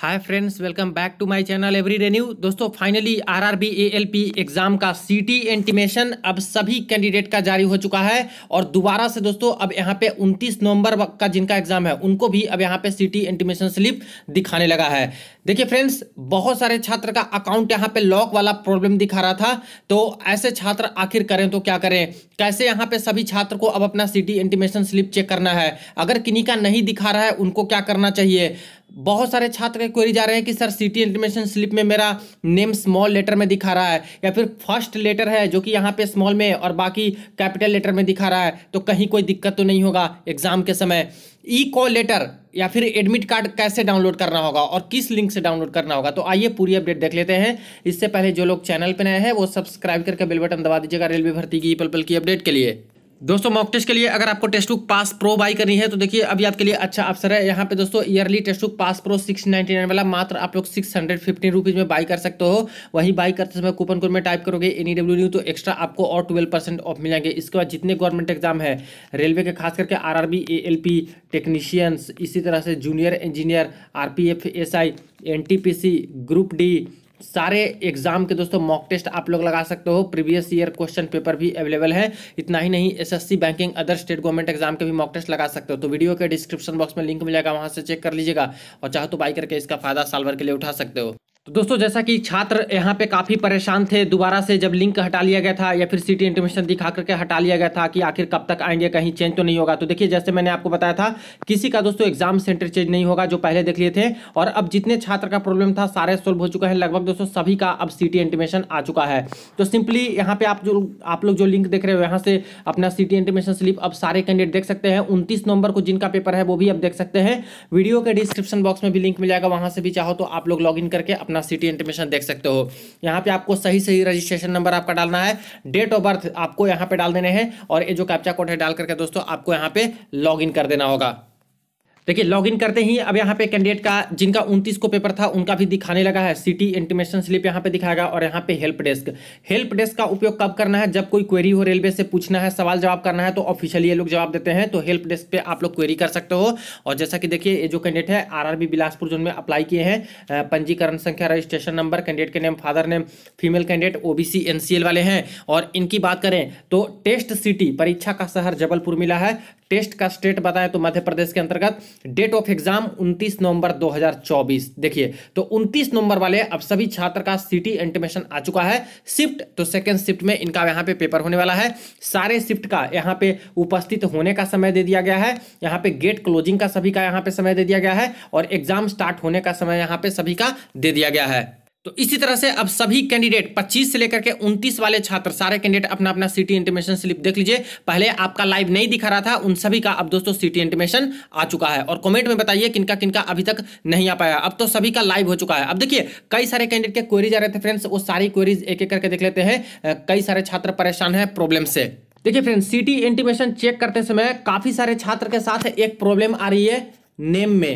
hi friends welcome back to my channel every renew दोस्तों finally RRB ALP exam का city एंटीमेशन अब सभी candidate का जारी हो चुका है और दोबारा से दोस्तों अब यहाँ पे 29 नवंबर का जिनका एग्ज़ाम है उनको भी अब यहाँ पे सीटी एंटीमेशन स्लिप दिखाने लगा है देखिए फ्रेंड्स बहुत सारे छात्र का अकाउंट यहाँ पे लॉक वाला प्रॉब्लम दिखा रहा था तो ऐसे छात्र आखिर करें तो क्या करें कैसे यहाँ पे सभी छात्र को अब अपना सिटी इंटीमेशन स्लिप चेक करना है अगर किन्हीं का नहीं दिखा रहा है उनको क्या करना चाहिए बहुत सारे छात्र के क्वेरी जा रहे हैं कि सर सिटी इंटीमेशन स्लिप में मेरा नेम स्मॉल लेटर में दिखा रहा है या फिर फर्स्ट लेटर है जो कि यहाँ पे स्मॉल में और बाकी कैपिटल लेटर में दिखा रहा है तो कहीं कोई दिक्कत तो नहीं होगा एग्जाम के समय ई कॉल लेटर या फिर एडमिट कार्ड कैसे डाउनलोड करना होगा और किस लिंक से डाउनलोड करना होगा तो आइए पूरी अपडेट देख लेते हैं इससे पहले जो लोग चैनल पर नए हैं वो सब्सक्राइब करके बेल बटन दबा दीजिएगा रेलवे भर्ती की पल पल की अपडेट के लिए दोस्तों मॉक टेस्ट के लिए अगर आपको test book pass pro buy करनी है तो देखिए अभी आपके लिए अच्छा ऑप्शन है यहाँ पे दोस्तों early test book pass pro six ninety nine वाला मात्र आप लोग सिक्स हंड्रेड फिफ्टी रुपीज़ में बाई कर सकते हो वहीं बाई करते समय कूपन कोड में टाइप करोगे एन ई डब्ल्यू न्यू तो एक्स्ट्रा आपको और ट्वेल्व परसेंट ऑफ मिल जाएंगे इसके बाद जितने गवर्नमेंट एग्जाम है रेलवे के खास करके R R B A L P technicians इसी तरह से junior engineer R P F S I N T P C group D सारे एग्जाम के दोस्तों मॉक टेस्ट आप लोग लगा सकते हो प्रीवियस ईयर क्वेश्चन पेपर भी अवेलेबल है इतना ही नहीं SSC banking other state government exam के भी मॉक टेस्ट लगा सकते हो तो वीडियो के डिस्क्रिप्शन बॉक्स में लिंक मिलेगा वहां से चेक कर लीजिएगा और चाहो तो बाई करके इसका फायदा साल भर के लिए उठा सकते हो तो दोस्तों जैसा कि छात्र यहाँ पे काफ़ी परेशान थे दोबारा से जब लिंक हटा लिया गया था या फिर सिटी इंटरमेशन दिखा करके हटा लिया गया था कि आखिर कब तक आएंगे कहीं चेंज तो नहीं होगा तो देखिए जैसे मैंने आपको बताया था किसी का दोस्तों एग्जाम सेंटर चेंज नहीं होगा जो पहले देख लिए थे और अब जितने छात्र का प्रॉब्लम था सारे सोल्व हो चुका है लगभग दोस्तों सभी का अब सिटी टी आ चुका है तो सिंपली यहाँ पे आप जो आप लोग जो लिंक देख रहे हो यहाँ से अपना सिटी इंटीमेशन स्लिप अब सारे कैंडिडेट देख सकते हैं उनतीस नवंबर को जिनका पेपर है वो भी अब देख सकते हैं वीडियो के डिस्क्रिप्शन बॉक्स में भी लिंक मिल जाएगा वहाँ से भी चाहो तो आप लोग लॉग करके अपना अपना सिटी इंटीमेशन देख सकते हो यहाँ पे आपको सही सही रजिस्ट्रेशन नंबर आपका डालना है डेट ऑफ बर्थ आपको यहाँ पे डाल देने हैं और ये जो कैप्चा कोड है डाल करके दोस्तों आपको यहाँ पे लॉग कर देना होगा देखिए लॉगिन करते ही अब यहाँ पे कैंडिडेट का जिनका 29 को पेपर था उनका भी दिखाने लगा है सिटी इंटीमेशन स्लिप यहाँ पे दिखाएगा और यहाँ पे हेल्प डेस्क हेल्प डेस्क का उपयोग कब करना है जब कोई क्वेरी हो रेलवे से पूछना है सवाल जवाब करना है तो ऑफिशियली ये लोग जवाब देते हैं तो हेल्प डेस्क पे आप लोग क्वेरी कर सकते हो और जैसा कि देखिए ये जो कैंडिडेट है आर बिलासपुर जोन में अप्लाई किए हैं पंजीकरण संख्या रजिस्ट्रेशन नंबर कैंडिडेट के name father name female candidate OBC NCL वाले हैं और इनकी बात करें तो टेस्ट सिटी परीक्षा का शहर जबलपुर मिला है टेस्ट का स्टेट बताएं तो मध्य प्रदेश के अंतर्गत डेट ऑफ एग्जाम 29 नवंबर 2024 देखिए तो 29 नवंबर वाले अब सभी छात्र का सिटी एंटीमेशन आ चुका है शिफ्ट तो सेकंड शिफ्ट में इनका यहाँ पे पेपर होने वाला है सारे शिफ्ट का यहाँ पे उपस्थित होने का समय दे दिया गया है यहाँ पे गेट क्लोजिंग का सभी का यहाँ पे समय दे दिया गया है और एग्जाम स्टार्ट होने का समय यहाँ पे सभी का दे दिया गया है तो इसी तरह से अब सभी कैंडिडेट 25 से लेकर के 29 वाले छात्र सारे कैंडिडेट अपना अपना सिटी इंटीमेशन स्लिप देख लीजिए पहले आपका लाइव नहीं दिखा रहा था उन सभी का अब दोस्तों सिटी इंटीमेशन आ चुका है और कमेंट में बताइए किनका किनका अभी तक नहीं आ पाया अब तो सभी का लाइव हो चुका है अब देखिए कई सारे कैंडिडेट के क्वेरीज आ रहे थे फ्रेंड्स वो सारी क्वेरीज एक एक करके देख लेते हैं कई सारे छात्र परेशान है प्रॉब्लम से देखिए फ्रेंड्स सिटी इंटीमेशन चेक करते समय काफी सारे छात्र के साथ एक प्रॉब्लम आ रही है नेम में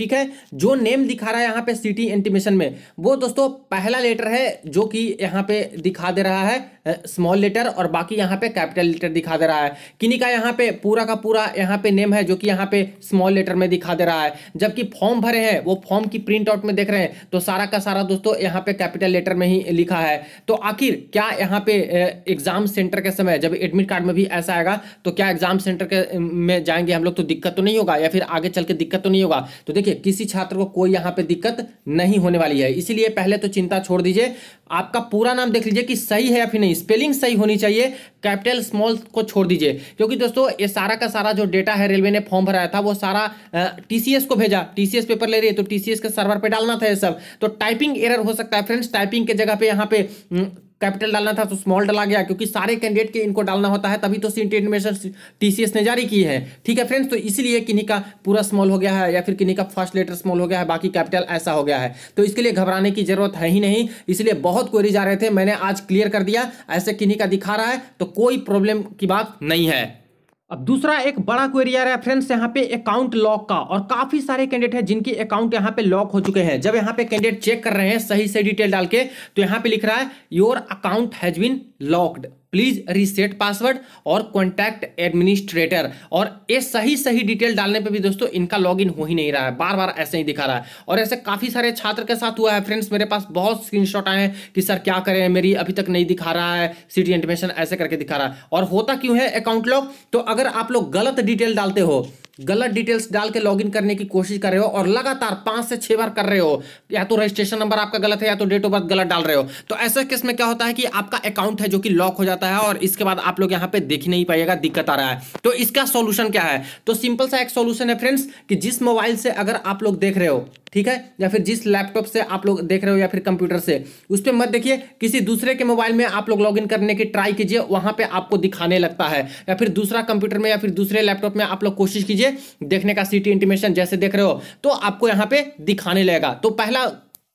ठीक है जो नेम दिखा रहा है यहाँ पे सिटी एंटीमेशन में वो दोस्तों पहला लेटर है जो कि यहाँ पे दिखा दे रहा है स्मॉल लेटर और बाकी यहाँ पे कैपिटल लेटर दिखा दे रहा है किन्हीं का यहाँ पे पूरा का पूरा यहाँ पे नेम है जो कि यहाँ पे स्मॉल लेटर में दिखा दे रहा है जबकि फॉर्म भरे हैं वो फॉर्म की प्रिंट आउट में देख रहे हैं तो सारा का सारा दोस्तों यहाँ पे कैपिटल लेटर में ही लिखा है तो आखिर क्या यहाँ पे एग्जाम सेंटर के समय जब एडमिट कार्ड में भी ऐसा आएगा तो क्या एग्जाम सेंटर के में जाएंगे हम लोग तो दिक्कत तो नहीं होगा या फिर आगे चल के दिक्कत तो नहीं होगा तो देखिए किसी छात्र को कोई यहाँ पे दिक्कत नहीं होने वाली है इसीलिए पहले तो चिंता छोड़ दीजिए आपका पूरा नाम देख लीजिए कि सही है या फिर नहीं नहीं स्पेलिंग सही होनी चाहिए कैपिटल स्मॉल को छोड़ दीजिए क्योंकि दोस्तों ये सारा का सारा जो डेटा है रेलवे ने फॉर्म भराया था वो सारा टीसीएस को भेजा टीसीएस पेपर ले रही है तो टीसीएस के सर्वर पे डालना था ये सब तो टाइपिंग एरर हो सकता है फ्रेंड्स टाइपिंग के जगह पे यहाँ पे हम्म, कैपिटल डालना था तो स्मॉल डाला गया क्योंकि सारे कैंडिडेट के इनको डालना होता है तभी तो सी इंटीमेशन टीसीएस ने जारी की है ठीक है फ्रेंड्स तो इसीलिए किन्हीं का पूरा स्मॉल हो गया है या फिर किन्हीं का फर्स्ट लेटर स्मॉल हो गया है बाकी कैपिटल ऐसा हो गया है तो इसके लिए घबराने की जरूरत है ही नहीं इसलिए बहुत क्वेरीज आ रहे थे मैंने आज क्लियर कर दिया ऐसे किन्हीं का दिखा रहा है तो कोई प्रॉब्लम की बात नहीं है अब दूसरा एक बड़ा क्वेरी आ रहा है फ्रेंड्स यहाँ पे अकाउंट लॉक का और काफी सारे कैंडिडेट हैं जिनके अकाउंट यहाँ पे लॉक हो चुके हैं जब यहाँ पे कैंडिडेट चेक कर रहे हैं सही से डिटेल डाल के तो यहाँ पे लिख रहा है your account has been locked please reset password और कॉन्टैक्ट एडमिनिस्ट्रेटर और ये सही सही डिटेल डालने पे भी दोस्तों इनका लॉगिन हो ही नहीं रहा है बार बार ऐसे ही दिखा रहा है और ऐसे काफी सारे छात्र के साथ हुआ है फ्रेंड्स मेरे पास बहुत स्क्रीनशॉट आए हैं कि सर क्या करें मेरी अभी तक नहीं दिखा रहा है सिटी इंटीमेशन ऐसे करके दिखा रहा है और होता क्यों है अकाउंट लॉग तो अगर आप लोग गलत डिटेल डालते हो गलत डिटेल्स डाल के लॉगिन करने की कोशिश कर रहे हो और लगातार पांच से छह बार कर रहे हो या तो रजिस्ट्रेशन नंबर आपका गलत है या तो डेट ऑफ बर्थ गलत डाल रहे हो तो ऐसे केस में क्या होता है कि आपका अकाउंट है जो कि लॉक हो जाता है और इसके बाद आप लोग यहां पे देख नहीं पाएगा दिक्कत आ रहा है तो इसका सोल्यूशन क्या है तो सिंपल सा एक सोल्यूशन है फ्रेंड्स कि जिस मोबाइल से अगर आप लोग देख रहे हो ठीक है या फिर जिस लैपटॉप से आप लोग देख रहे हो या फिर कंप्यूटर से उस पर मत देखिए किसी दूसरे के मोबाइल में आप लोग लॉगिन करने की ट्राई कीजिए वहां पे आपको दिखाने लगता है या फिर दूसरा कंप्यूटर में या फिर दूसरे लैपटॉप में आप लोग कोशिश कीजिए देखने का सिटी इंटीमेशन जैसे देख रहे हो तो आपको यहाँ पे दिखाने लगेगा तो पहला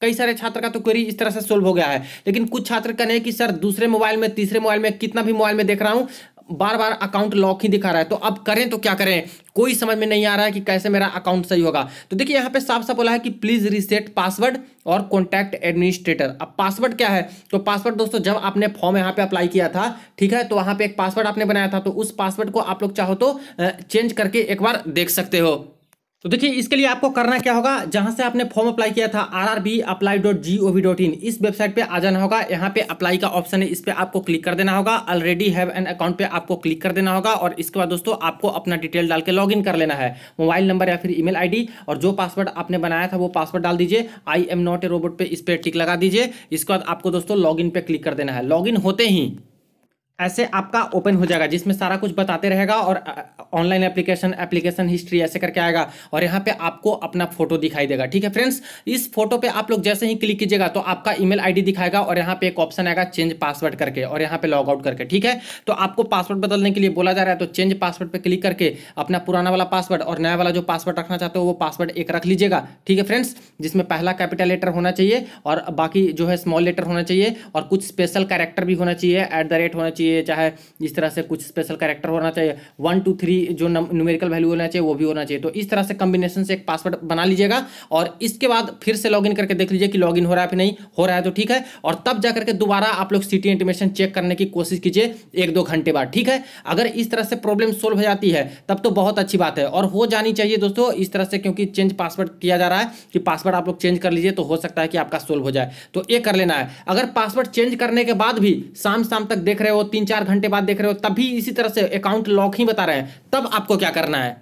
कई सारे छात्र का तो क्वेरी इस तरह से सोल्व हो गया है लेकिन कुछ छात्र कहने कि सर दूसरे मोबाइल में तीसरे मोबाइल में कितना भी मोबाइल में देख रहा हूँ बार बार अकाउंट लॉक ही दिखा रहा है तो अब करें तो क्या करें कोई समझ में नहीं आ रहा है कि कैसे मेरा अकाउंट सही होगा तो देखिए यहाँ पे साफ साफ बोला है कि प्लीज़ रीसेट पासवर्ड और कॉन्टैक्ट एडमिनिस्ट्रेटर अब पासवर्ड क्या है तो पासवर्ड दोस्तों जब आपने फॉर्म यहाँ पे अप्लाई किया था ठीक है तो वहाँ पे एक पासवर्ड आपने बनाया था तो उस पासवर्ड को आप लोग चाहो तो चेंज करके एक बार देख सकते हो तो देखिए इसके लिए आपको करना क्या होगा जहां से आपने फॉर्म अप्लाई किया था R R B apply dot G O V dot in इस वेबसाइट पे आ जाना होगा यहाँ पे अप्लाई का ऑप्शन है इस पर आपको क्लिक कर देना होगा ऑलरेडी हैव एन अकाउंट पे आपको क्लिक कर देना होगा और इसके बाद दोस्तों आपको अपना डिटेल डाल के लॉग इन कर लेना है मोबाइल नंबर या फिर ईमेल आई डी और जो पासवर्ड आपने बनाया था वो पासवर्ड डाल दीजिए I am not a robot पे इस पर टिक लगा दीजिए इसके बाद आपको दोस्तों लॉग इन पे क्लिक कर देना है लॉग इन होते ही ऐसे आपका ओपन हो जाएगा जिसमें सारा कुछ बताते रहेगा और ऑनलाइन एप्लीकेशन एप्लीकेशन हिस्ट्री ऐसे करके आएगा और यहाँ पे आपको अपना फोटो दिखाई देगा ठीक है फ्रेंड्स इस फोटो पे आप लोग जैसे ही क्लिक कीजिएगा तो आपका ईमेल आईडी दिखाएगा और यहाँ पे एक ऑप्शन आएगा चेंज पासवर्ड करके और यहाँ पे लॉग आउट करके ठीक है तो आपको पासवर्ड बदलने के लिए बोला जा रहा है तो चेंज पासवर्ड पर क्लिक करके अपना पुराना वाला पासवर्ड और नया वाला जो पासवर्ड रखना चाहते हो वो पासवर्ड एक रख लीजिएगा ठीक है फ्रेंड्स जिसमें पहला कैपिटल लेटर होना चाहिए और बाकी जो है स्मॉल लेटर होना चाहिए और कुछ स्पेशल कैरेक्टर भी होना चाहिए एट द रेट होना चाहिए चाहिए चाहे इस तरह से कुछ स्पेशल कैरेक्टर होना चाहिए वन टू थ्री जो न्यूमेरिकल वैल्यू होना चाहिए वो भी होना चाहिए तो इस तरह से कॉम्बिनेशन से एक पासवर्ड बना लीजिएगा और इसके बाद फिर से लॉग करके देख लीजिए कि लॉग हो रहा है कि नहीं हो रहा है तो ठीक है और तब जाकर के दोबारा आप लोग सिटी इंटीमेशन चेक करने की कोशिश कीजिए एक दो घंटे बाद ठीक है अगर इस तरह से प्रॉब्लम सोल्व हो जाती है तब तो बहुत अच्छी बात है और हो जानी चाहिए दोस्तों इस तरह से क्योंकि चेंज पासवर्ड किया जा रहा है कि पासवर्ड आप लोग चेंज कर लीजिए तो हो सकता है कि आपका सोल्व हो जाए तो ये कर लेना है अगर पासवर्ड चेंज करने के बाद भी शाम शाम तक देख रहे हो तीन चार घंटे बाद देख रहे हो तब भी इसी तरह से अकाउंट लॉक ही बता रहा है तब आपको क्या करना है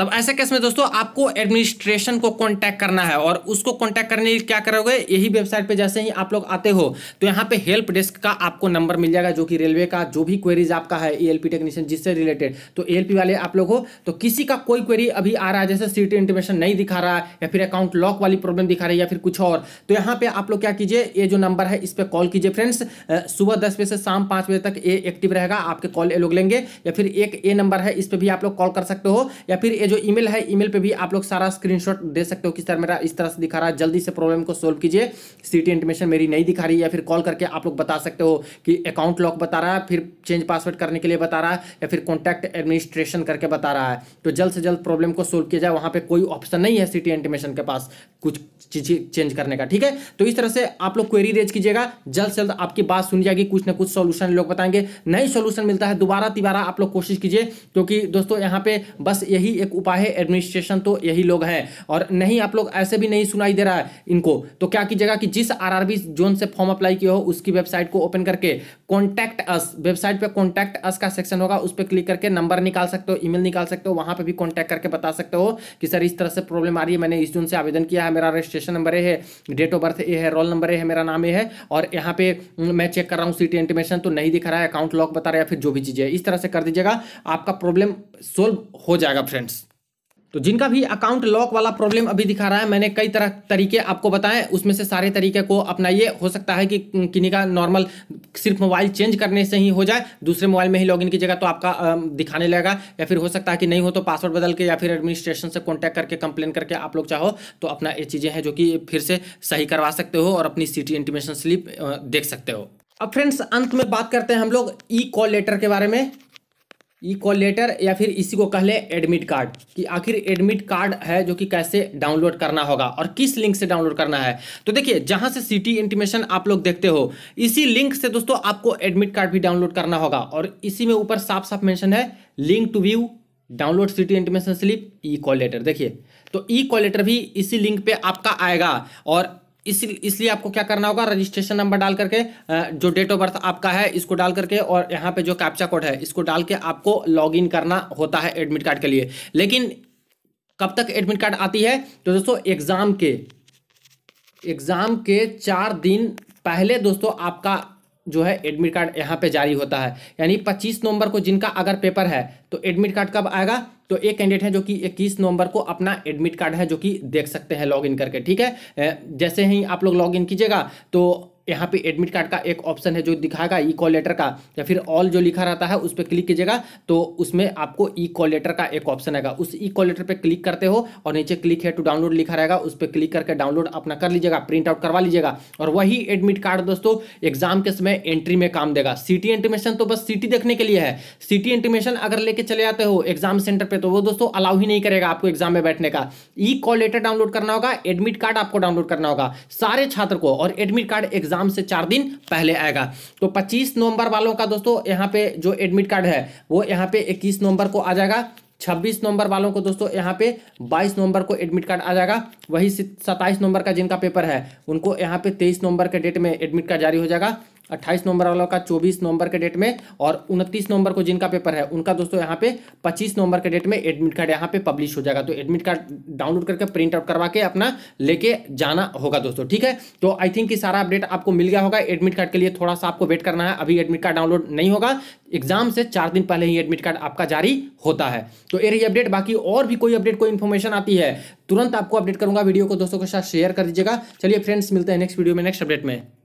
तब ऐसे केस में दोस्तों आपको एडमिनिस्ट्रेशन को कॉन्टैक्ट करना है और उसको कॉन्टैक्ट करने क्या करोगे यही वेबसाइट पर जैसे ही आप लोग आते हो तो यहाँ पे हेल्प डेस्क का आपको नंबर मिल जाएगा जो कि रेलवे का जो भी क्वेरीज आपका है ई टेक्नीशियन जिससे रिलेटेड तो ए वाले आप लोग हो तो किसी का कोई क्वेरी अभी आ रहा है जैसे सीट इंटीमेशन नहीं दिखा रहा है या फिर अकाउंट लॉक वाली प्रॉब्लम दिखा रही है या फिर कुछ और तो यहाँ पे आप लोग क्या कीजिए ये जो नंबर है इस पर कॉल कीजिए फ्रेंड्स सुबह दस बजे से शाम पाँच बजे तक ये एक्टिव रहेगा आपके कॉल ये लोग लेंगे या फिर एक ए नंबर है इस पर भी आप लोग कॉल कर सकते हो या फिर ये जो ईमेल है ईमेल पे भी आप लोग सारा स्क्रीनशॉट दे सकते हो किस तरह मेरा इस तरह से दिखा रहा है जल्दी से प्रॉब्लम को सोल्व कीजिए सिटी इंटीमेशन मेरी नहीं दिखा रही या फिर कॉल करके आप लोग बता सकते हो कि अकाउंट लॉक बता रहा है फिर चेंज पासवर्ड करने के लिए बता रहा है या फिर कॉन्टैक्ट एडमिनिस्ट्रेशन करके बता रहा है तो जल्द से जल्द प्रॉब्लम को सोल्व किया जाए वहाँ पर कोई ऑप्शन नहीं है सिटी इंटीमेशन के पास कुछ चीज़ चेंज करने का ठीक है तो इस तरह से आप लोग क्वेरी रेज कीजिएगा जल्द से जल्द आपकी बात सुन जाएगी कुछ ना कुछ सोल्यूशन लोग बताएंगे नई सोल्यूशन मिलता है दोबारा तिबारा आप लोग कोशिश कीजिए क्योंकि दोस्तों यहाँ पे बस यही एक एक उपाय है एडमिनिस्ट्रेशन तो यही लोग हैं और नहीं आप लोग ऐसे भी नहीं सुनाई दे रहा है इनको तो क्या कीजिएगा कि जिस आर जोन से फॉर्म अप्लाई किया हो उसकी वेबसाइट को ओपन करके कॉन्टैक्ट अस वेबसाइट पर कॉन्टैक्ट अस का सेक्शन होगा उस पर क्लिक करके नंबर निकाल सकते हो ई निकाल सकते हो वहाँ पर भी कॉन्टैक्ट करके बता सकते हो कि सर इस तरह से प्रॉब्लम आ रही है मैंने इस जोन से आवेदन किया है मेरा रजिस्ट्रेशन नंबर है डेट ऑफ बर्थ ये है रोल नंबर है मेरा नाम ये है और यहाँ पे मैं चेक कर रहा हूँ सीटी इंटीमेशन तो नहीं दिख रहा है अकाउंट लॉक बता रहा है फिर जो भी चीज़ है इस तरह से कर दीजिएगा आपका प्रॉब्लम सोल्व हो जाएगा फ्रेंड्स तो जिनका भी अकाउंट लॉक वाला प्रॉब्लम अभी दिखा रहा है मैंने कई तरह तरीके आपको बताएं उसमें से सारे तरीके को अपनाइए हो सकता है कि किन्हीं का नॉर्मल सिर्फ मोबाइल चेंज करने से ही हो जाए दूसरे मोबाइल में ही लॉगिन की जगह तो आपका दिखाने लगेगा या फिर हो सकता है कि नहीं हो तो पासवर्ड बदल के या फिर एडमिनिस्ट्रेशन से कॉन्टैक्ट करके कंप्लेन करके आप लोग चाहो तो अपना ये चीज़ें हैं जो कि फिर से सही करवा सकते हो और अपनी सी इंटीमेशन स्लिप देख सकते हो अब फ्रेंड्स अंत में बात करते हैं हम लोग ई कॉल लेटर के बारे में ई कॉल लेटर या फिर इसी को कह ले एडमिट कार्ड कि आखिर एडमिट कार्ड है जो कि कैसे डाउनलोड करना होगा और किस लिंक से डाउनलोड करना है तो देखिए जहां से सिटी इंटीमेशन आप लोग देखते हो इसी लिंक से दोस्तों आपको एडमिट कार्ड भी डाउनलोड करना होगा और इसी में ऊपर साफ साफ मेंशन है link to view download city intimation slip E call letter देखिए तो ई कॉल लेटर भी इसी लिंक पे आपका आएगा और इसलिए इसलिए आपको क्या करना होगा रजिस्ट्रेशन नंबर डाल करके जो डेट ऑफ बर्थ आपका है इसको डाल करके और यहाँ पे जो कैप्चा कोड है इसको डाल के आपको लॉगिन करना होता है एडमिट कार्ड के लिए लेकिन कब तक एडमिट कार्ड आती है तो दोस्तों एग्ज़ाम के एग्ज़ाम के चार दिन पहले दोस्तों आपका जो है एडमिट कार्ड यहाँ पे जारी होता है यानी 25 नवंबर को जिनका अगर पेपर है तो एडमिट कार्ड कब आएगा तो एक कैंडिडेट है जो कि 21 नवंबर को अपना एडमिट कार्ड है जो कि देख सकते हैं लॉगिन करके ठीक है जैसे ही आप लोग लॉगिन कीजिएगा तो यहाँ पे एडमिट कार्ड का एक ऑप्शन है जो दिखाएगा ई कॉल लेटर का या फिर ऑल जो लिखा रहता है उस पर क्लिक कीजिएगा तो उसमें आपको ई कॉल लेटर का एक ऑप्शन आएगा उस ई कॉल लेटर पर क्लिक करते हो और नीचे क्लिक है टू डाउनलोड लिखा रहेगा उस पर क्लिक करके डाउनलोड अपना कर लीजिएगा प्रिंट आउट करवा लीजिएगा और वही एडमिट कार्ड दोस्तों एग्जाम के समय एंट्री में काम देगा सिटी इंटीमेशन तो बस सिटी देखने के लिए है सिटी इंटीमेशन अगर लेके चले जाते हो एग्जाम सेंटर पर तो वो दोस्तों अलाउ ही नहीं करेगा आपको एग्जाम में बैठने का ई कॉल लेटर डाउनलोड करना होगा एडमिट कार्ड आपको डाउनलोड करना होगा सारे छात्र को और एडमिट कार्ड एग्जाम एग्जाम से चार दिन पहले आएगा तो पच्चीस नवंबर वालों का दोस्तों यहाँ पे जो एडमिट कार्ड है वो यहाँ पे इक्कीस नवंबर को आ जाएगा 26 नवंबर वालों को दोस्तों यहाँ पे 22 नवंबर को एडमिट कार्ड आ जाएगा वही 27 नवंबर का जिनका पेपर है उनको यहाँ पे 23 नवंबर के डेट में एडमिट कार्ड जारी हो जाएगा अट्ठाईस नवंबर वालों का चौबीस नवंबर के डेट में और उनतीस नवंबर को जिनका पेपर है उनका दोस्तों यहाँ पे पच्चीस नवंबर के डेट में एडमिट कार्ड यहाँ पे पब्लिश हो जाएगा तो एडमिट कार्ड डाउनलोड करके प्रिंट आउट करवा के अपना लेके जाना होगा दोस्तों ठीक है तो आई थिंक कि सारा अपडेट आपको मिल गया होगा एडमिट कार्ड के लिए थोड़ा सा आपको वेट करना है अभी एडमिट कार्ड डाउनलोड नहीं होगा एग्जाम से चार दिन पहले ही एडमिट कार्ड आपका जारी होता है तो ये रही अपडेट बाकी और भी कोई अपडेट कोई इन्फॉर्मेशन आती है तुरंत आपको अपडेट करूंगा वीडियो को दोस्तों के साथ शेयर कर दीजिएगा चलिए फ्रेंड्स मिलते हैं नेक्स्ट वीडियो में नेक्स्ट अपडेट में